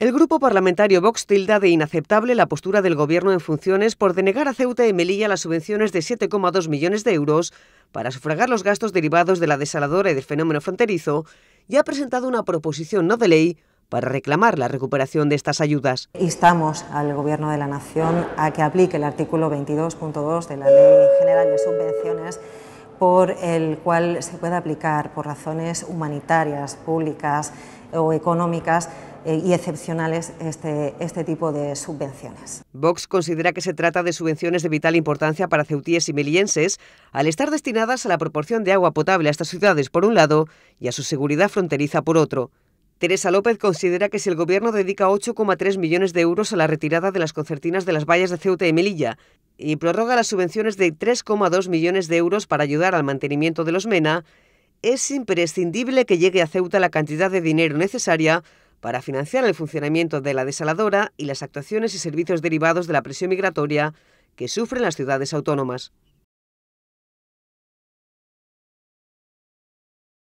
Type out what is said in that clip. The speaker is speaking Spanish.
El grupo parlamentario Vox tilda de inaceptable la postura del Gobierno en funciones por denegar a Ceuta y Melilla las subvenciones de 7,2 millones de euros para sufragar los gastos derivados de la desaladora y del fenómeno fronterizo y ha presentado una proposición no de ley para reclamar la recuperación de estas ayudas. Instamos al Gobierno de la Nación a que aplique el artículo 22.2 de la Ley General de Subvenciones por el cual se puede aplicar por razones humanitarias, públicas o económicas eh, y excepcionales este, este tipo de subvenciones. Vox considera que se trata de subvenciones de vital importancia para ceutíes y melienses al estar destinadas a la proporción de agua potable a estas ciudades por un lado y a su seguridad fronteriza por otro. Teresa López considera que si el Gobierno dedica 8,3 millones de euros a la retirada de las concertinas de las vallas de Ceuta y Melilla y prorroga las subvenciones de 3,2 millones de euros para ayudar al mantenimiento de los MENA, es imprescindible que llegue a Ceuta la cantidad de dinero necesaria para financiar el funcionamiento de la desaladora y las actuaciones y servicios derivados de la presión migratoria que sufren las ciudades autónomas.